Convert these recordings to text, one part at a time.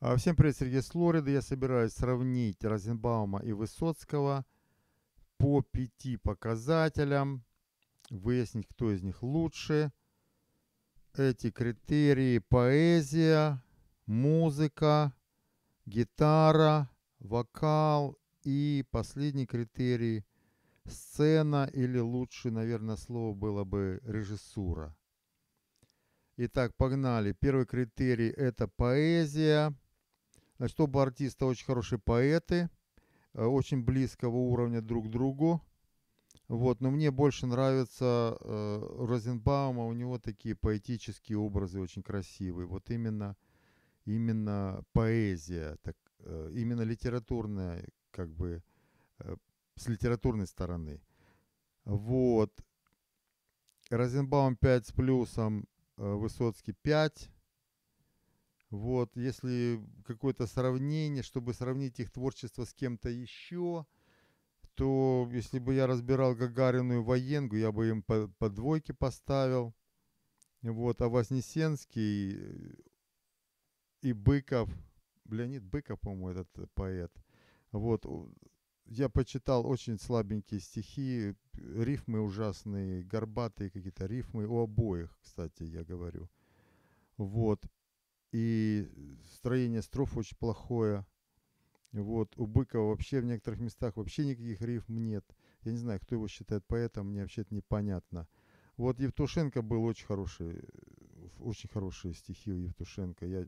А, всем привет, Сергей Слорида. Я собираюсь сравнить Розенбаума и Высоцкого по пяти показателям, выяснить, кто из них лучше. Эти критерии – поэзия, музыка, гитара, вокал и последний критерий – сцена или лучше, наверное, слово было бы режиссура. Итак, погнали. Первый критерий – это поэзия – Значит, э, оба артиста очень хорошие поэты, э, очень близкого уровня друг к другу. Вот, но мне больше нравится э, Розенбаума, у него такие поэтические образы очень красивые. Вот именно, именно поэзия, так, э, именно литературная, как бы э, с литературной стороны. Вот. Розенбаум 5 с плюсом, э, Высоцкий 5. Вот, если какое-то сравнение, чтобы сравнить их творчество с кем-то еще, то если бы я разбирал Гагарину и Военгу, я бы им по, по двойке поставил. Вот, а Вознесенский и, э, и Быков, Леонид Быков, по-моему, этот э, поэт. Вот, я почитал очень слабенькие стихи, рифмы ужасные, горбатые какие-то рифмы у обоих, кстати, я говорю. Вот и строение строф очень плохое. Вот, у Быкова вообще в некоторых местах вообще никаких рифм нет. Я не знаю, кто его считает поэтом, мне вообще это непонятно. Вот Евтушенко был очень хороший, очень хорошие стихи у Евтушенко. Я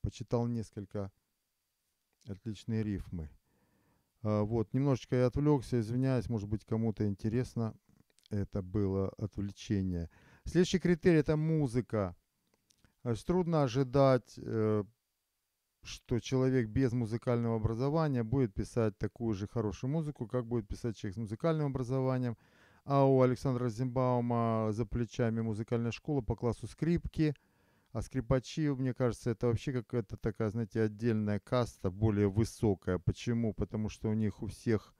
почитал несколько отличные рифмы. А, вот, немножечко я отвлекся, извиняюсь, может быть, кому-то интересно это было отвлечение. Следующий критерий – это музыка. Значит, э, трудно ожидать, э, что человек без музыкального образования будет писать такую же хорошую музыку, как будет писать человек с музыкальным образованием. А у Александра Зимбаума за плечами музыкальная школа по классу скрипки. А скрипачи, мне кажется, это вообще какая-то такая, знаете, отдельная каста, более высокая. Почему? Потому что у них у всех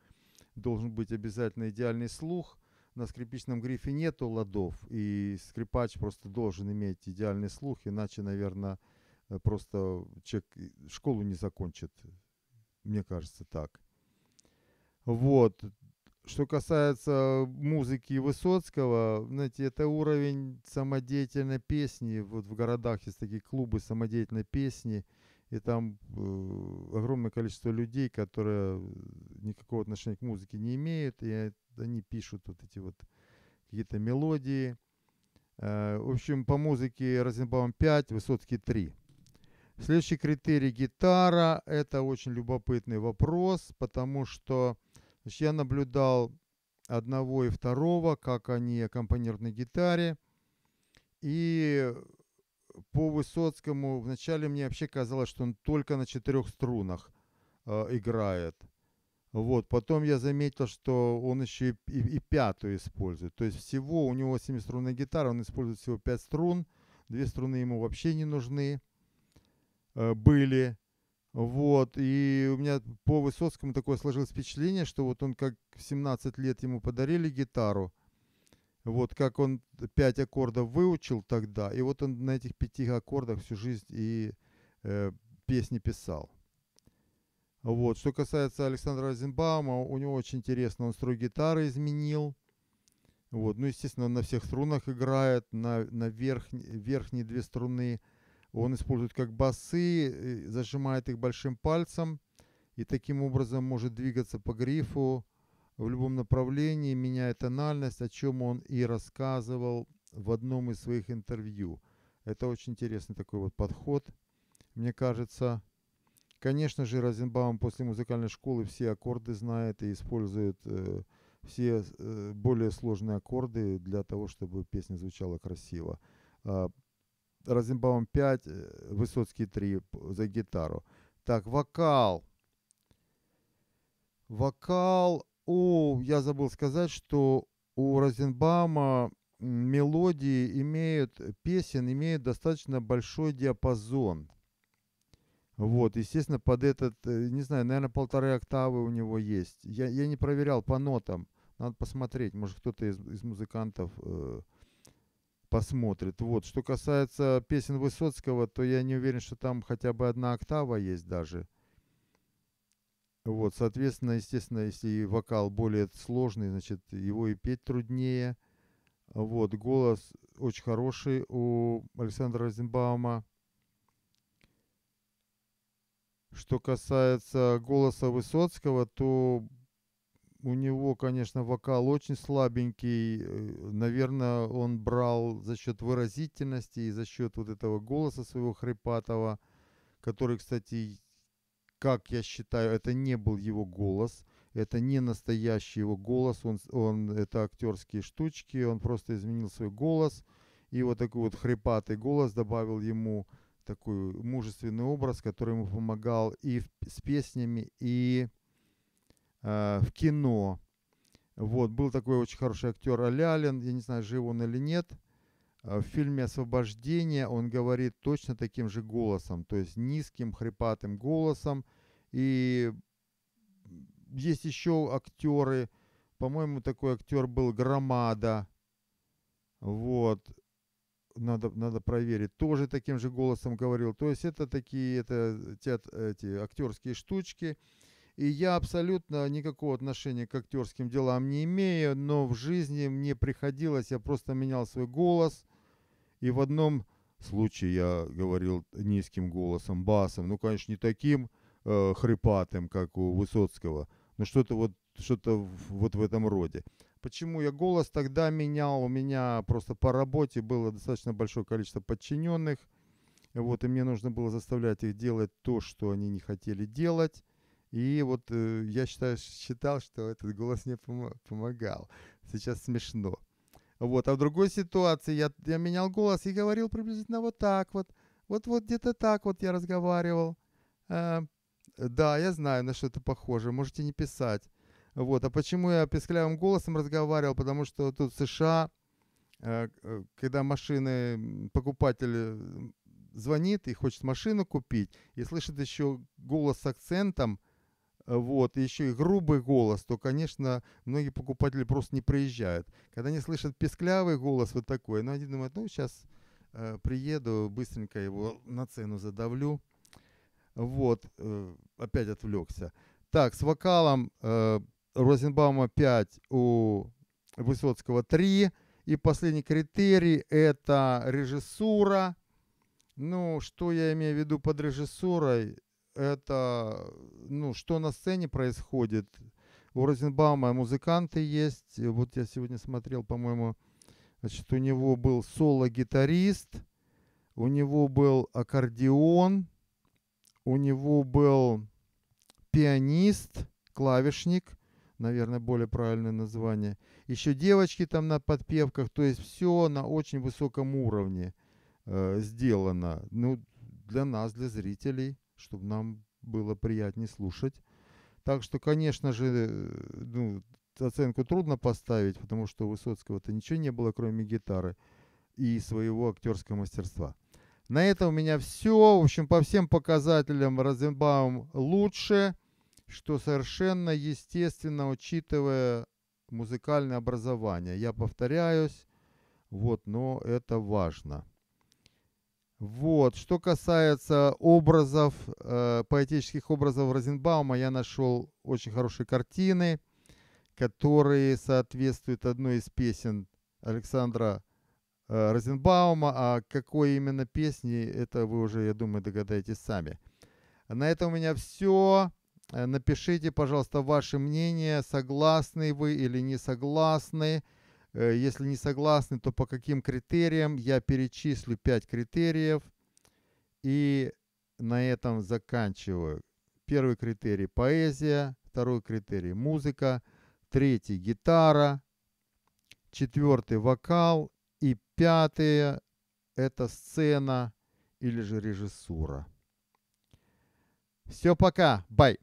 должен быть обязательно идеальный слух – на скрипичном грифе нету ладов, и скрипач просто должен иметь идеальный слух, иначе, наверное, э, просто человек э, школу не закончит. Мне кажется, так. Вот. Что касается музыки Высоцкого, знаете, это уровень самодеятельной песни. Вот в городах есть такие клубы самодеятельной песни – и там э, огромное количество людей, которые э, никакого отношения к музыке не имеют, и они пишут вот эти вот какие-то мелодии. Э, в общем, по музыке Розенбаум 5, Высоцкий 3. Следующий критерий – гитара. Это очень любопытный вопрос, потому что значит, я наблюдал одного и второго, как они аккомпанируют на гитаре. И по Высоцкому вначале мне вообще казалось, что он только на четырех струнах э, играет. Вот, потом я заметил, что он еще и, и, и пятую использует. То есть всего у него семиструнная гитара, он использует всего пять струн. Две струны ему вообще не нужны э, были. Вот, и у меня по Высоцкому такое сложилось впечатление, что вот он как в 17 лет ему подарили гитару – вот как он пять аккордов выучил тогда, и вот он на этих пяти аккордах всю жизнь и э, песни писал. Вот. Что касается Александра Розенбаума, у него очень интересно, он строй гитары изменил. Вот. Ну, естественно, он на всех струнах играет, на, на верх, верхние две струны он использует как басы, э, зажимает их большим пальцем и таким образом может двигаться по грифу в любом направлении, меняя тональность, о чем он и рассказывал в одном из своих интервью. Это очень интересный такой вот подход, мне кажется. Конечно же, Розенбаум после музыкальной школы все аккорды знает и использует э, все э, более сложные аккорды для того, чтобы песня звучала красиво. А, э, Розенбаум 5, Высоцкий 3 за гитару. Так, вокал. Вокал о, я забыл сказать, что у Розенбаума мелодии имеют, э, песен имеют достаточно большой диапазон. Вот, естественно, под этот, э, не знаю, наверное, полторы октавы у него есть. Я, я не проверял по нотам. Надо посмотреть, может, кто-то из, из музыкантов э, посмотрит. Вот, что касается песен Высоцкого, то я не уверен, что там хотя бы одна октава есть даже. Вот, соответственно, естественно, если вокал более сложный, значит, его и петь труднее. Вот, голос очень хороший у Александра Розенбаума. Что касается голоса Высоцкого, то у него, конечно, вокал очень слабенький. Э, Наверное, он брал за счет выразительности и за счет вот этого голоса своего хрипатого, который, кстати, как я считаю, это не был его голос, это не настоящий его голос, он, он, это актерские штучки, он просто изменил свой голос, и вот такой вот хрипатый голос добавил ему такой мужественный образ, который ему помогал и в, с песнями, и э, в кино. Вот, был такой очень хороший актер Алялин, я не знаю, жив он или нет – а в фильме «Освобождение» он говорит точно таким же голосом, то есть низким хрипатым голосом. И есть еще актеры, по-моему, такой актер был Громада. Вот. Надо, надо проверить. Тоже таким же голосом говорил. То есть это такие это, теат, эти актерские штучки. И я абсолютно никакого отношения к актерским делам не имею, но в жизни мне приходилось, я просто менял свой голос – и в одном случае я говорил низким голосом, басом, ну, конечно, не таким э, хрипатым, как у Высоцкого, но что-то вот, что-то вот в этом роде. Почему я голос тогда менял? У меня просто по работе было достаточно большое количество подчиненных, вот, и мне нужно было заставлять их делать то, что они не хотели делать. И вот э, я считаю, считал, что этот голос мне помогал. Сейчас смешно. Вот. А в другой ситуации я, я менял голос и говорил приблизительно вот так вот. Вот-вот где-то так вот я разговаривал. Э, да, я знаю, на что это похоже. Можете не писать. Вот. А почему я песклявым голосом разговаривал? Потому что тут в США, а, э, когда машины, покупатель звонит и хочет машину купить, и слышит еще голос с акцентом – вот, еще и грубый голос, то, конечно, многие покупатели просто не приезжают. Когда они слышат песклявый голос вот такой, ну, они думают, ну, сейчас э, приеду, быстренько его на цену задавлю. Вот, э, опять отвлекся. Так, с вокалом э, Розенбаума 5, у Высоцкого 3. И последний критерий – это режиссура. Ну, что я имею в виду под режиссурой? это, ну, что на сцене происходит. У Розенбаума музыканты есть. Вот я сегодня смотрел, по-моему, значит, у него был соло-гитарист, у него был аккордеон, у него был пианист, клавишник, наверное, более правильное название. Еще девочки там на подпевках, то есть все на очень высоком уровне э, сделано. Ну, для нас, для зрителей чтобы нам было приятнее слушать. Так что, конечно же, ну, оценку трудно поставить, потому что у Высоцкого-то ничего не было, кроме гитары и своего актерского мастерства. На этом у меня все. В общем, по всем показателям Розенбаум лучше, что совершенно естественно, учитывая музыкальное образование. Я повторяюсь, вот, но это важно. Вот. Что касается образов, э, поэтических образов Розенбаума, я нашел очень хорошие картины, которые соответствуют одной из песен Александра э, Розенбаума. А какой именно песни, это вы уже, я думаю, догадаетесь сами. На этом у меня все. Э, напишите, пожалуйста, ваше мнение, согласны вы или не согласны. Э, если не согласны, то по каким критериям? Я перечислю 5 критериев и на этом заканчиваю. Первый критерий – поэзия, второй критерий – музыка, третий – гитара, четвертый – вокал и пятый – это сцена или же режиссура. Все, пока, бай!